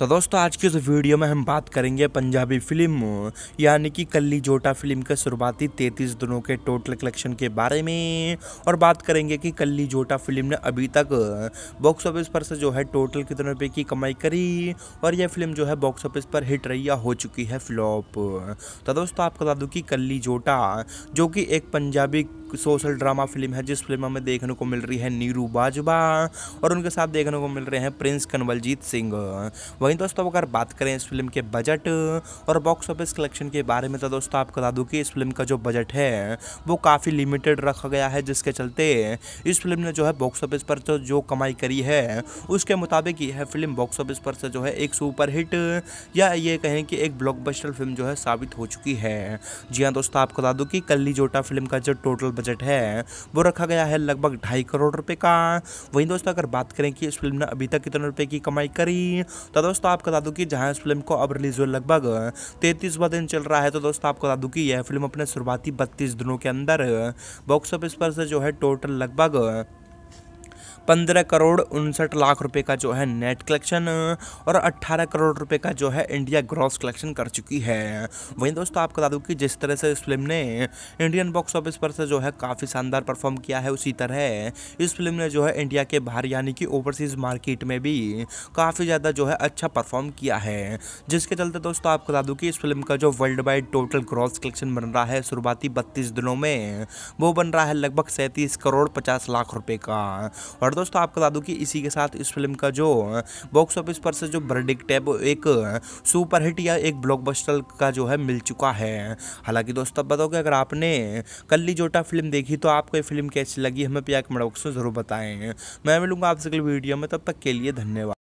तो दोस्तों आज की इस वीडियो में हम बात करेंगे पंजाबी फिल्म यानी कि कल्ली जोटा फिल्म के शुरुआती 33 दिनों के टोटल कलेक्शन के बारे में और बात करेंगे कि कल्ली जोटा फिल्म ने अभी तक बॉक्स ऑफिस पर से जो है टोटल कितने रुपए की कमाई करी और यह फिल्म जो है बॉक्स ऑफिस पर हिट रही या हो चुकी है फ्लॉप तो दोस्तों आपको बता दूँ कि कल्ली जोटा जो कि एक पंजाबी सोशल ड्रामा फिल्म है जिस फिल्म हमें देखने को मिल रही है नीरू बाजवा और उनके साथ देखने को मिल रहे हैं प्रिंस कन्वलजीत सिंह वहीं दोस्तों अगर बात करें इस फिल्म के बजट और बॉक्स ऑफिस कलेक्शन के बारे में तो दोस्तों आपको बता दूँ कि इस फिल्म का जो बजट है वो काफ़ी लिमिटेड रखा गया है जिसके चलते इस फिल्म ने जो है बॉक्स ऑफिस पर तो जो कमाई करी है उसके मुताबिक यह फिल्म बॉक्स ऑफिस पर से जो है एक सुपरहिट या ये कहें कि एक ब्लॉकबस्टर फिल्म जो है साबित हो चुकी है जी हाँ दोस्तों आपको बता दूँ कि कल्ली जोटा फिल्म का जो टोटल बजट बजट है वो रखा गया है लगभग ढाई करोड़ रुपए का वहीं दोस्तों अगर बात करें कि इस फिल्म ने अभी तक कितने रुपए की कमाई करी तो दोस्तों आपको बता दूँ कि जहाँ इस फिल्म को अब रिलीज हुए लगभग तैंतीसवा दिन चल रहा है तो दोस्तों आपको बता दूँ कि यह फिल्म अपने शुरुआती बत्तीस दिनों के अंदर बॉक्स ऑफिस पर से जो है टोटल लगभग पंद्रह करोड़ उनसठ लाख रुपए का जो है नेट कलेक्शन और अट्ठारह करोड़ रुपए का जो है इंडिया ग्रॉस कलेक्शन कर चुकी है वहीं दोस्तों आपको बता दूँ कि जिस तरह से इस फिल्म ने इंडियन बॉक्स ऑफिस पर से जो है काफ़ी शानदार परफॉर्म किया है उसी तरह इस फिल्म ने जो है इंडिया के बाहर यानी कि ओवरसीज मार्केट में भी काफ़ी ज़्यादा जो है अच्छा परफॉर्म किया है जिसके चलते दोस्तों आपको बता दूँ कि इस फिल्म का जो world wide total gross collection बन रहा है शुरुआती बत्तीस दिनों में वो बन रहा है लगभग सैंतीस करोड़ पचास लाख रुपये का और दोस्तों आपको बता दूँ कि इसी के साथ इस फिल्म का जो बॉक्स ऑफिस पर से जो ब्रडिक्ट है वो एक सुपरहिट या एक ब्लॉकबस्टर का जो है मिल चुका है हालांकि दोस्तों अब बताओगे अगर आपने कल्ली जोटा फिल्म देखी तो आपको ये फिल्म कैसी लगी हमें प्याक कमेंट बॉक्स में ज़रूर बताएं मैं मिलूंगा आपसे अगले वीडियो में तब तक के लिए धन्यवाद